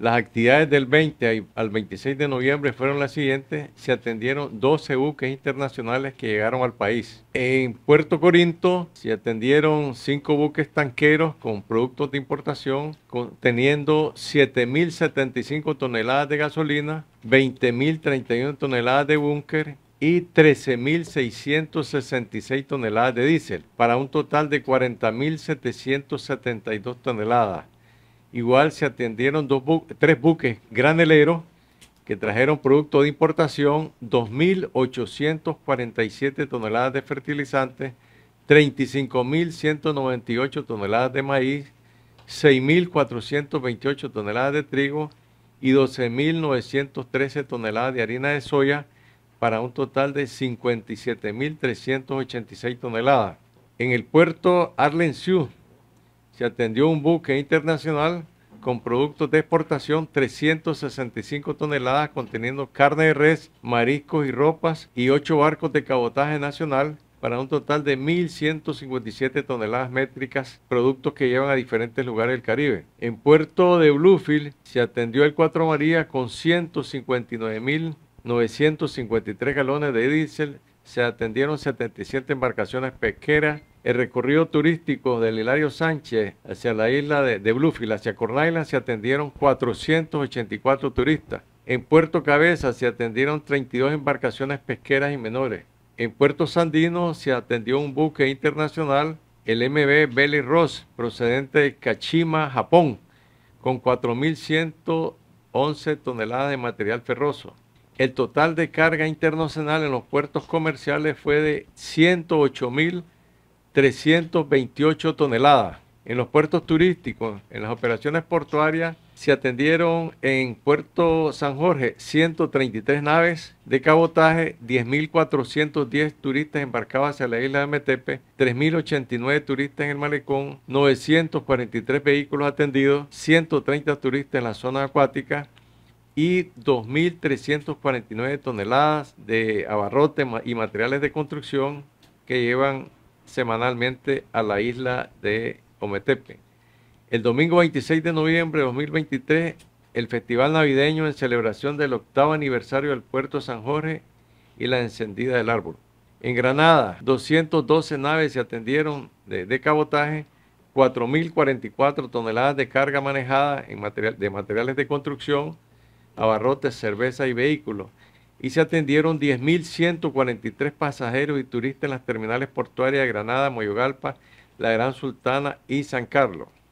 Las actividades del 20 al 26 de noviembre fueron las siguientes. Se atendieron 12 buques internacionales que llegaron al país. En Puerto Corinto se atendieron 5 buques tanqueros con productos de importación, conteniendo 7.075 toneladas de gasolina, 20.031 toneladas de búnker y 13.666 toneladas de diésel, para un total de 40.772 toneladas. Igual se atendieron tres buques graneleros que trajeron producto de importación, 2.847 toneladas de fertilizantes, 35.198 toneladas de maíz, 6.428 toneladas de trigo y 12.913 toneladas de harina de soya para un total de 57.386 toneladas. En el puerto se atendió un buque internacional con productos de exportación 365 toneladas conteniendo carne de res, mariscos y ropas y 8 barcos de cabotaje nacional para un total de 1.157 toneladas métricas, productos que llevan a diferentes lugares del Caribe. En Puerto de Bluefield se atendió el 4 María con 159.953 galones de diésel se atendieron 77 embarcaciones pesqueras. El recorrido turístico del Hilario Sánchez hacia la isla de, de Bluefield, hacia Corn se atendieron 484 turistas. En Puerto Cabeza se atendieron 32 embarcaciones pesqueras y menores. En Puerto Sandino se atendió un buque internacional, el MB Belly Ross, procedente de Kachima, Japón, con 4.111 toneladas de material ferroso. El total de carga internacional en los puertos comerciales fue de 108.328 toneladas. En los puertos turísticos, en las operaciones portuarias, se atendieron en Puerto San Jorge 133 naves de cabotaje, 10.410 turistas embarcados hacia la isla de Metepe, 3.089 turistas en el malecón, 943 vehículos atendidos, 130 turistas en la zona acuática, y 2.349 toneladas de abarrotes y materiales de construcción que llevan semanalmente a la isla de Ometepe. El domingo 26 de noviembre de 2023, el Festival Navideño en celebración del octavo aniversario del Puerto San Jorge y la encendida del árbol. En Granada, 212 naves se atendieron de, cabotaje, 4.044 toneladas de carga manejada en de materiales de construcción, abarrotes, cerveza y vehículos. Y se atendieron 10.143 pasajeros y turistas en las terminales portuarias de Granada, Moyogalpa, La Gran Sultana y San Carlos.